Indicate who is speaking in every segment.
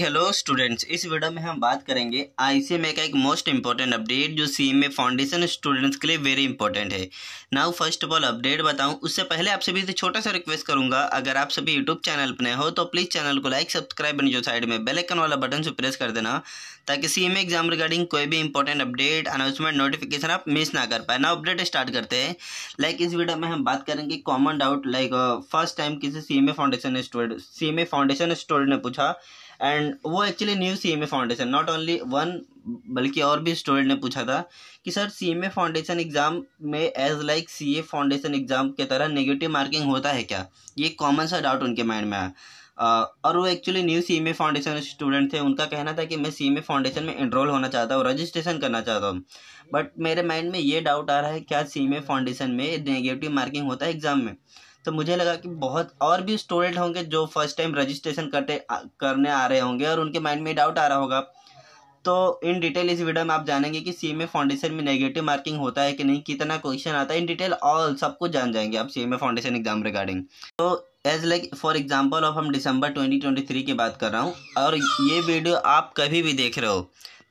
Speaker 1: hello students इस video में हम बात करेंगे आईसीएमए का एक मोस्ट इंपॉर्टेंट अपडेट जो सीएमए फाउंडेशन स्टूडेंट्स के लिए वेरी इंपॉर्टेंट है now first of all update बताऊं उससे पहले आप सभी से छोटा सा रिक्वेस्ट करूंगा अगर आप सभी यूट्यूब चैनल पर हो तो प्लीज़ चैनल को लाइक सब्सक्राइब बनी जो साइड में बेलकन वाला बटन से प्रेस कर देना ताकि सी एग्जाम रिगार्डिंग कोई भी इंपॉर्टेंट अपडेट अनाउंसमेंट नोटिफिकेशन आप मिस ना कर पाए ना अपडेट स्टार्ट करते हैं लाइक इस वीडियो में हम बात करेंगे common doubt like first time किसी C foundation student C foundation student ने पूछा एंड वो actually new C M A foundation not only one बल्कि और भी स्टूडेंट ने पूछा था कि sir C M A foundation exam में as like C A foundation exam के तरह नेगेटिव मार्किंग होता है क्या ये कॉमन सा डाउट उनके माइंड में आया और वो actually new C M A foundation student थे उनका कहना था कि मैं सी एम ए फाउंडेशन में इनरोल होना चाहता हूँ रजिस्ट्रेशन करना चाहता हूँ बट मेरे माइंड में ये डाउट आ रहा है क्या सी एम ए फाउंडेशन में नेगेटिव मार्किंग होता है एग्ज़ाम में तो मुझे लगा कि बहुत और भी स्टूडेंट होंगे जो फर्स्ट टाइम रजिस्ट्रेशन करते करने आ रहे होंगे और उनके माइंड में डाउट आ रहा होगा तो इन डिटेल इस वीडियो में आप जानेंगे कि सी फाउंडेशन में नेगेटिव मार्किंग होता है कि नहीं कितना क्वेश्चन आता है इन डिटेल ऑल सब कुछ जान जाएंगे आप सी फाउंडेशन एग्जाम रिगार्डिंग तो as like for example of हम डिसंबर 2023 की बात कर रहा हूँ और ये वीडियो आप कभी भी देख रहे हो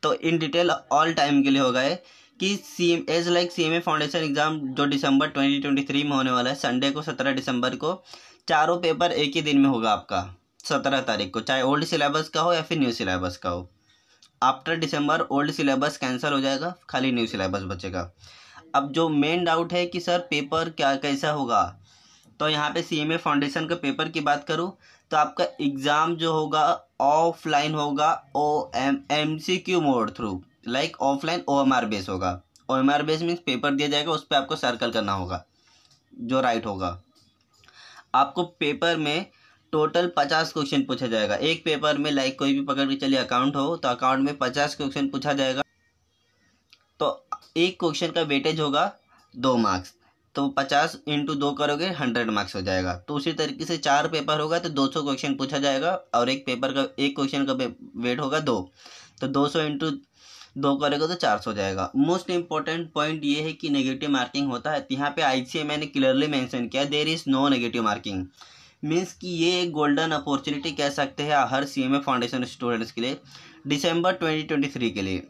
Speaker 1: तो इन डिटेल ऑल टाइम के लिए होगा है कि C as like C M foundation exam जो दिसंबर 2023 में होने वाला है संडे को 17 दिसंबर को चारों पेपर एक ही दिन में होगा आपका 17 तारीख को चाहे ओल्ड सिलेबस का हो या फिर न्यू सिलेबस का हो आफ्टर दिसंबर ओल्ड सिलेबस कैंसिल हो जाएगा खाली न्यू सिलेबस बचेगा अब जो मेन डाउट है कि सर पेपर क्या कैसा होगा तो यहाँ पे सी एम फाउंडेशन का पेपर की बात करूँ तो आपका एग्ज़ाम जो होगा ऑफलाइन होगा O M M C Q mode through like offline O M R base होगा O M R base means paper दिया जाएगा उस पर आपको सर्कल करना होगा जो राइट होगा आपको पेपर में टोटल पचास क्वेश्चन पूछा जाएगा एक पेपर में लाइक कोई भी पकड़ के चलिए अकाउंट हो तो अकाउंट में पचास क्वेश्चन पूछा जाएगा तो एक क्वेश्चन का वेटेज होगा दो मार्क्स तो पचास इंटू दो करोगे हंड्रेड मार्क्स हो जाएगा तो उसी तरीके से चार पेपर होगा तो दो सौ क्वेश्चन पूछा जाएगा और एक पेपर का एक क्वेश्चन का वेट होगा दो तो दो सौ इंटू दो करेगा तो चार सौ जाएगा मोस्ट इंपॉर्टेंट पॉइंट ये है कि नेगेटिव मार्किंग होता है तो यहाँ पे आई सी मैंने क्लियरली मैंशन किया there is no negative marking means कि ये एक गोल्डन अपॉर्चुनिटी कह सकते हैं हर C M A foundation students के लिए डिसम्बर ट्वेंटी ट्वेंटी थ्री के लिए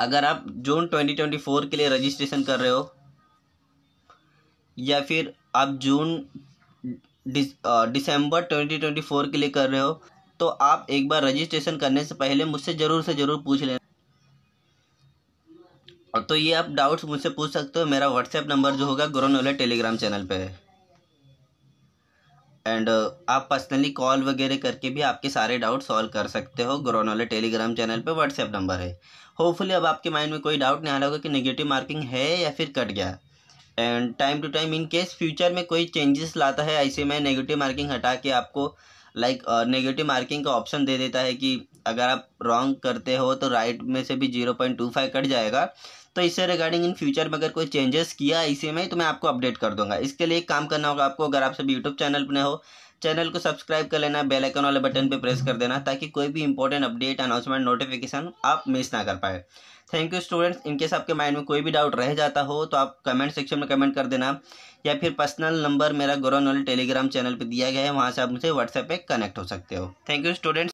Speaker 1: अगर आप जून ट्वेंटी ट्वेंटी फोर के लिए रजिस्ट्रेशन कर रहे हो या फिर आप जून डिसम्बर ट्वेंटी ट्वेंटी फोर के लिए कर रहे हो तो आप एक बार रजिस्ट्रेशन करने से पहले मुझसे ज़रूर से ज़रूर पूछ लेना तो ये आप डाउट्स मुझसे पूछ सकते हो मेरा व्हाट्सएप नंबर जो होगा गुरु नॉलेज टेलीग्राम चैनल पे है एंड uh, आप पर्सनली कॉल वगैरह करके भी आपके सारे डाउट सॉल्व कर सकते हो गुरु नॉलेज टेलीग्राम चैनल पे व्हाट्सएप नंबर है होपफुली अब आपके माइंड में कोई डाउट नहीं आ रहा होगा कि नेगेटिव मार्किंग है या फिर कट गया and time to time in case future में कोई चेंजेस लाता है ऐसे में नेगेटिव मार्किंग हटा के आपको लाइक नेगेटिव मार्किंग का ऑप्शन दे देता है कि अगर आप रॉन्ग करते हो तो राइट में से भी zero point two five cut जाएगा तो इससे रिगार्डिंग इन फ्यूचर में अगर कोई चेंजेस किया इसी में तो मैं आपको अपडेट कर दूंगा इसके लिए एक काम करना होगा आपको अगर आप सभी यूट्यूब चैनल पर हो चैनल को सब्सक्राइब कर लेना बेल आइकन वाले बटन पे प्रेस कर देना ताकि कोई भी इंपॉर्टेंट अपडेट अनाउंसमेंट नोटिफिकेशन आप मिस ना कर पाए थैंक यू स्टूडेंट्स इनकेस आपके माइंड में कोई भी डाउट रह जाता हो तो आप कमेंट सेक्शन में कमेंट कर देना या फिर पर्सनल नंबर मेरा गौरव टेलीग्राम चैनल पर दिया गया है वहाँ से आप मुझे व्हाट्सएप पर कनेक्ट हो सकते हो थैंक यू स्टूडेंट्स